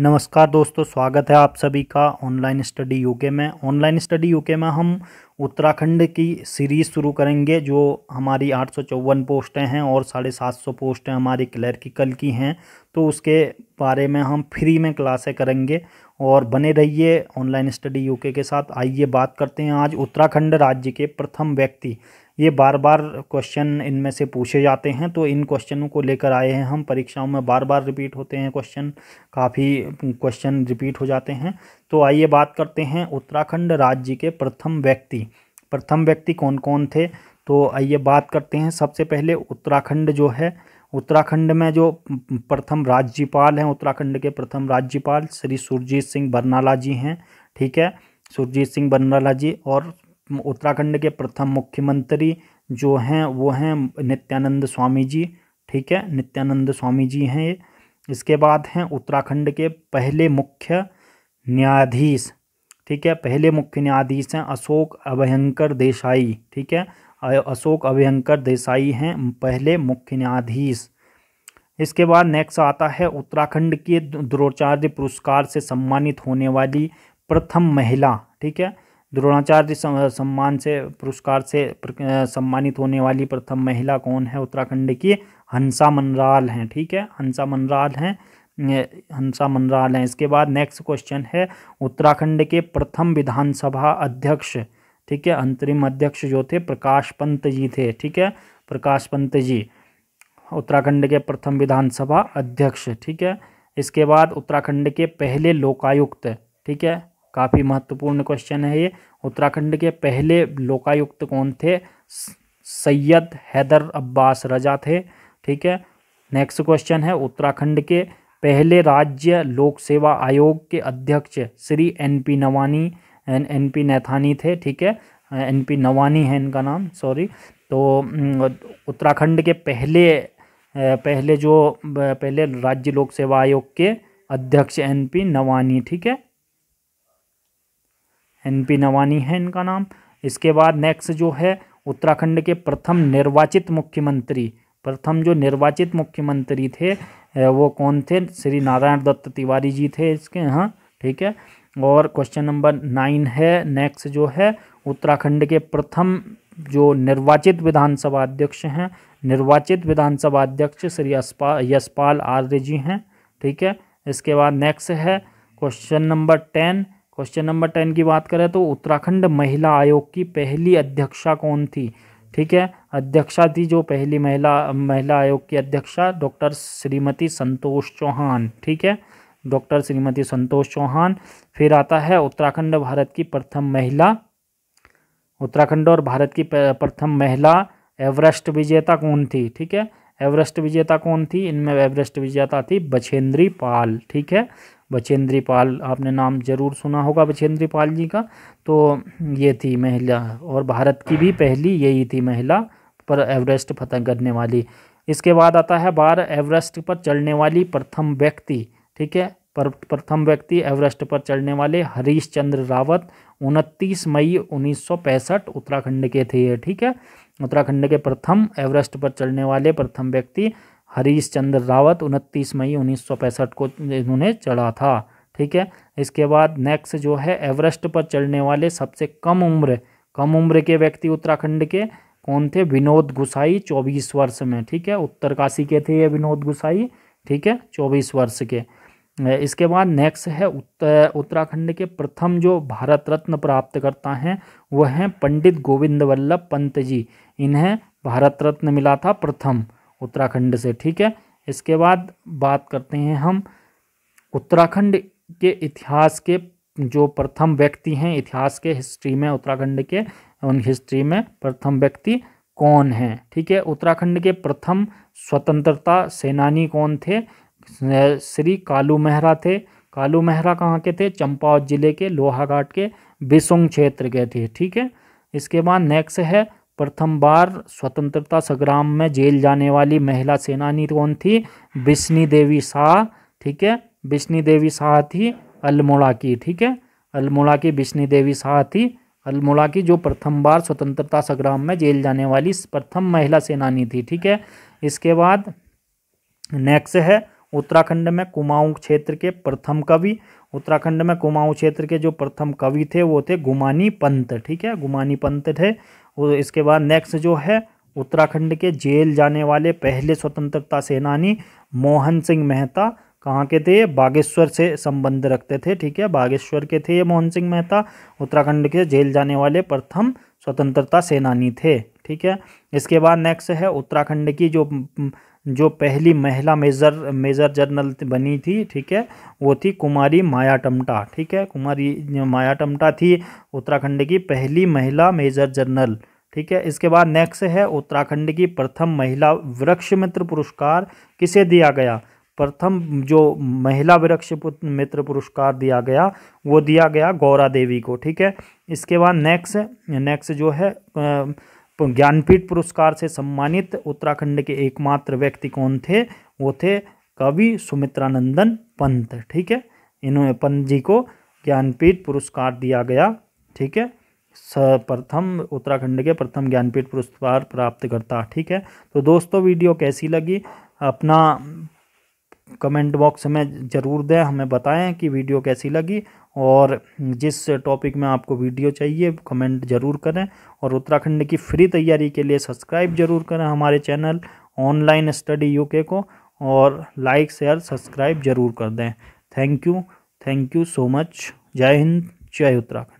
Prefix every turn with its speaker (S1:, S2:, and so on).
S1: नमस्कार दोस्तों स्वागत है आप सभी का ऑनलाइन स्टडी यूके में ऑनलाइन स्टडी यूके में हम उत्तराखंड की सीरीज़ शुरू करेंगे जो हमारी आठ सौ चौवन पोस्टें हैं और साढ़े सात सौ पोस्टें हमारी क्लर्किकल की हैं तो उसके बारे में हम फ्री में क्लासें करेंगे और बने रहिए ऑनलाइन स्टडी यूके के साथ आइए बात करते हैं आज उत्तराखंड राज्य के प्रथम व्यक्ति ये बार बार क्वेश्चन इनमें से पूछे जाते हैं तो इन क्वेश्चनों को लेकर आए हैं हम परीक्षाओं में बार बार रिपीट होते हैं क्वेश्चन काफ़ी क्वेश्चन रिपीट हो जाते हैं तो आइए बात करते हैं उत्तराखंड राज्य के प्रथम व्यक्ति प्रथम व्यक्ति कौन कौन थे तो आइए बात करते हैं सबसे पहले उत्तराखंड जो है उत्तराखंड में जो प्रथम राज्यपाल हैं उत्तराखंड के प्रथम राज्यपाल श्री सुरजीत सिंह बरनाला जी हैं ठीक है सुरजीत सिंह बरनाला जी और उत्तराखंड के प्रथम मुख्यमंत्री जो हैं वो हैं नित्यानंद स्वामी जी ठीक है नित्यानंद स्वामी जी हैं इसके बाद हैं उत्तराखंड के पहले मुख्य न्यायाधीश ठीक है पहले मुख्य न्यायाधीश हैं अशोक अभयंकर देसाई ठीक है अशोक अभयंकर देसाई हैं पहले मुख्य न्यायाधीश इसके बाद नेक्स्ट आता है उत्तराखंड के द्रोचार्य पुरस्कार से सम्मानित होने वाली प्रथम महिला ठीक है द्रोणाचार्य सम्मान से पुरस्कार से सम्मानित होने वाली प्रथम महिला कौन है उत्तराखंड की हंसा मनराल हैं ठीक है हंसा मनराल हैं हंसा मनराल हैं इसके बाद नेक्स्ट क्वेश्चन है उत्तराखंड के प्रथम विधानसभा अध्यक्ष ठीक है अंतरिम अध्यक्ष जो थे प्रकाश पंत जी थे ठीक है प्रकाश पंत जी उत्तराखंड के प्रथम विधानसभा अध्यक्ष ठीक है इसके बाद उत्तराखंड के पहले लोकायुक्त ठीक है काफ़ी महत्वपूर्ण क्वेश्चन है ये उत्तराखंड के पहले लोकायुक्त कौन थे सैयद हैदर अब्बास रजा थे ठीक है नेक्स्ट क्वेश्चन है उत्तराखंड के पहले राज्य लोक सेवा आयोग के अध्यक्ष Shri N P Nawani N N P Naithani थे ठीक है एन पी नवानी है इनका नाम सॉरी तो उत्तराखंड के पहले पहले जो पहले राज्य लोक सेवा आयोग के अध्यक्ष एन पी नवानी ठीक है एन पी नवानी है इनका नाम इसके बाद नेक्स्ट जो है उत्तराखंड के प्रथम निर्वाचित मुख्यमंत्री प्रथम जो निर्वाचित मुख्यमंत्री थे वो कौन थे श्री नारायण दत्त तिवारी जी थे इसके यहाँ ठीक है और क्वेश्चन नंबर नाइन है नेक्स्ट जो है उत्तराखंड के प्रथम जो निर्वाचित विधानसभा अध्यक्ष हैं निर्वाचित विधानसभा अध्यक्ष श्री यशपाल आर्य जी हैं ठीक है इसके बाद नेक्स्ट है question number ten question number ten की बात करें तो उत्तराखंड महिला आयोग की पहली अध्यक्षा कौन थी ठीक है अध्यक्षा थी जो पहली महिला महिला आयोग की अध्यक्षा डॉक्टर श्रीमती संतोष चौहान ठीक है डॉक्टर श्रीमती संतोष चौहान फिर आता है उत्तराखंड भारत की प्रथम महिला उत्तराखंड और भारत की प्रथम महिला एवरेस्ट विजेता कौन थी ठीक है एवरेस्ट विजेता कौन थी इनमें एवरेस्ट विजेता थी बछेंद्री पाल ठीक है बचेंद्री पाल आपने नाम जरूर सुना होगा बचेंद्री पाल जी का तो ये थी महिला और भारत की भी पहली यही थी महिला पर एवरेस्ट फतह करने वाली इसके बाद आता है बार एवरेस्ट पर चढ़ने वाली प्रथम व्यक्ति ठीक है पर प्रथम व्यक्ति एवरेस्ट पर चढ़ने वाले हरीश चंद्र रावत उनतीस मई उन्नीस उत्तराखंड के थे ठीक है उत्तराखंड के प्रथम एवरेस्ट पर चढ़ने वाले प्रथम व्यक्ति हरीश चंद्र रावत उनतीस मई उन्नीस को इन्होंने चढ़ा था ठीक है इसके बाद नेक्स्ट जो है एवरेस्ट पर चढ़ने वाले सबसे कम उम्र कम उम्र के व्यक्ति उत्तराखंड के कौन थे विनोद गुसाई चौबीस वर्ष में ठीक है उत्तरकाशी के थे ये विनोद गुसाई ठीक है चौबीस वर्ष के इसके बाद नेक्स्ट है उत्तर उत्तराखंड के प्रथम जो भारत रत्न प्राप्त करता है वह हैं पंडित गोविंद वल्लभ पंत जी इन्हें भारत रत्न मिला था प्रथम उत्तराखंड से ठीक है इसके बाद बात करते हैं हम उत्तराखंड के इतिहास के जो प्रथम व्यक्ति हैं इतिहास के हिस्ट्री में उत्तराखंड के उन हिस्ट्री में प्रथम व्यक्ति कौन है ठीक है उत्तराखंड के प्रथम स्वतंत्रता सेनानी कौन थे श्री कालू मेहरा थे कालू मेहरा कहाँ के थे चंपावत जिले के लोहाघाट के बिसुंग क्षेत्र के थे ठीक है इसके बाद नेक्स्ट है प्रथम बार स्वतंत्रता संग्राम में जेल जाने वाली महिला सेनानी कौन थी बिश्नी देवी शाह ठीक है बिश्नी देवी शाह थी अल्मोड़ा की ठीक है अल्मोड़ा की बिश्नी देवी शाह थी अल्मोड़ा की जो प्रथम बार स्वतंत्रता संग्राम में जेल जाने वाली प्रथम महिला सेनानी थी ठीक है इसके बाद नेक्स्ट है उत्तराखंड में कुमाऊं क्षेत्र के प्रथम कवि उत्तराखंड में कुमाऊं क्षेत्र के जो प्रथम कवि थे वो थे गुमानी पंत ठीक है गुमानी पंत थे और इसके बाद नेक्स्ट जो है उत्तराखंड के जेल जाने वाले पहले स्वतंत्रता सेनानी मोहन सिंह मेहता कहाँ के थे ये बागेश्वर से संबंध रखते थे ठीक है बागेश्वर के थे ये मोहन सिंह मेहता उत्तराखंड के जेल जाने वाले प्रथम स्वतंत्रता सेनानी थे ठीक है इसके बाद नेक्स्ट है उत्तराखंड की जो जो पहली महिला मेजर मेजर जनरल बनी थी ठीक है वो थी कुमारी माया टमटा ठीक है कुमारी माया टमटा थी उत्तराखंड की पहली महिला मेजर जनरल ठीक है इसके बाद नेक्स्ट है उत्तराखंड की प्रथम महिला वृक्ष मित्र पुरस्कार किसे दिया गया प्रथम जो महिला वृक्ष मित्र पुरस्कार दिया गया वो दिया गया गौरा देवी को ठीक है इसके बाद नेक्स्ट नेक्स्ट जो है ज्ञानपीठ पुरस्कार से सम्मानित उत्तराखंड के एकमात्र व्यक्ति कौन थे वो थे कवि सुमित्रानंदन पंत ठीक है इन्होंने पंत जी को ज्ञानपीठ पुरस्कार दिया गया ठीक है प्रथम उत्तराखंड के प्रथम ज्ञानपीठ पुरस्कार प्राप्त करता ठीक है तो दोस्तों वीडियो कैसी लगी अपना कमेंट बॉक्स में ज़रूर दें हमें बताएं कि वीडियो कैसी लगी और जिस टॉपिक में आपको वीडियो चाहिए कमेंट ज़रूर करें और उत्तराखंड की फ्री तैयारी के लिए सब्सक्राइब ज़रूर करें हमारे चैनल ऑनलाइन स्टडी यूके को और लाइक शेयर सब्सक्राइब ज़रूर कर दें thank you thank you so much जय हिंद जय उत्तराखंड